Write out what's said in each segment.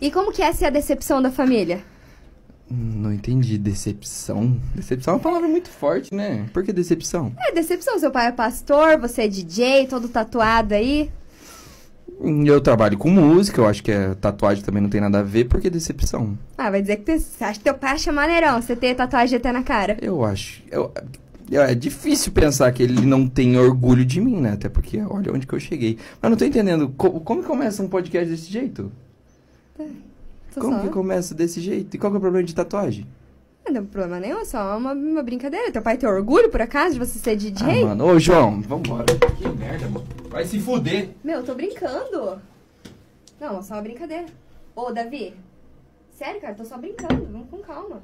E como que essa é a decepção da família? Não entendi. Decepção? Decepção é uma palavra muito forte, né? Por que decepção? É, decepção. Seu pai é pastor, você é DJ, todo tatuado aí. Hum, eu trabalho com música, eu acho que a é tatuagem também não tem nada a ver, porque decepção. Ah, vai dizer que você acha que teu pai acha maneirão, você ter tatuagem até na cara. Eu acho. Eu, eu, é difícil pensar que ele não tem orgulho de mim, né? Até porque olha onde que eu cheguei. Mas não tô entendendo, co como começa um podcast desse jeito? É, Como só. que começa desse jeito? E qual que é o problema de tatuagem? Ah, não tem problema nenhum, é só uma, uma brincadeira. Teu pai tem orgulho, por acaso, de você ser DJ? Ah, mano, ô João, vambora. Que merda, mano. Vai se fuder. Meu, eu tô brincando. Não, é só uma brincadeira. Ô, Davi, sério, cara, tô só brincando. Vamos com calma.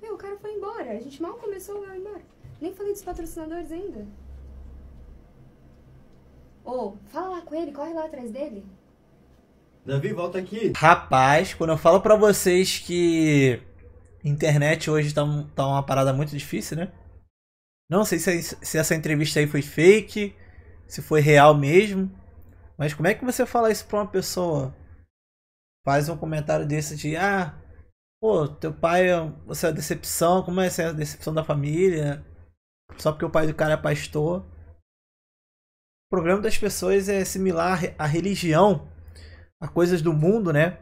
Meu, o cara foi embora. A gente mal começou, vai embora. Nem falei dos patrocinadores ainda. Ô, fala lá com ele, corre lá atrás dele. Davi, volta aqui. Rapaz, quando eu falo para vocês que internet hoje tá, tá uma parada muito difícil, né? Não sei se, se essa entrevista aí foi fake, se foi real mesmo. Mas como é que você fala isso pra uma pessoa? Faz um comentário desse de, ah, pô, teu pai, é você é uma decepção, como é essa decepção da família? Só porque o pai do cara é pastor. O problema das pessoas é similar à religião a coisas do mundo, né?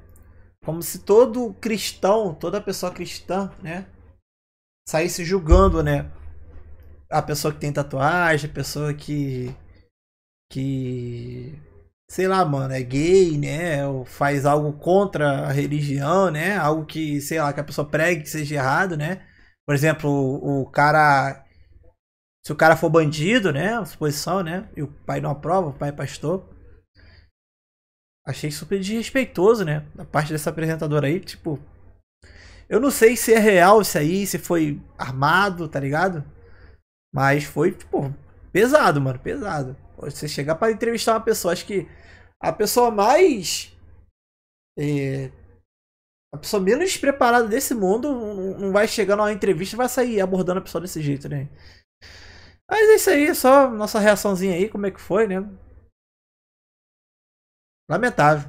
Como se todo cristão, toda pessoa cristã, né? Saísse julgando, né? A pessoa que tem tatuagem, a pessoa que. que. sei lá, mano, é gay, né? Ou faz algo contra a religião, né? Algo que, sei lá, que a pessoa pregue que seja errado, né? Por exemplo, o, o cara se o cara for bandido, né? Suposição, né? E o pai não aprova, o pai é pastor. Achei super desrespeitoso, né? Da parte dessa apresentadora aí, tipo. Eu não sei se é real isso aí, se foi armado, tá ligado? Mas foi, tipo, pesado, mano, pesado. Você chegar para entrevistar uma pessoa, acho que a pessoa mais. É, a pessoa menos preparada desse mundo não vai chegar numa entrevista e vai sair abordando a pessoa desse jeito, né? Mas é isso aí, só nossa reaçãozinha aí, como é que foi, né? Lamentável.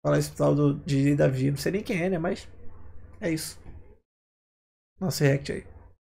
Falar esse tal do, de Davi, não sei nem quem é, né? Mas é isso. Nosso react aí.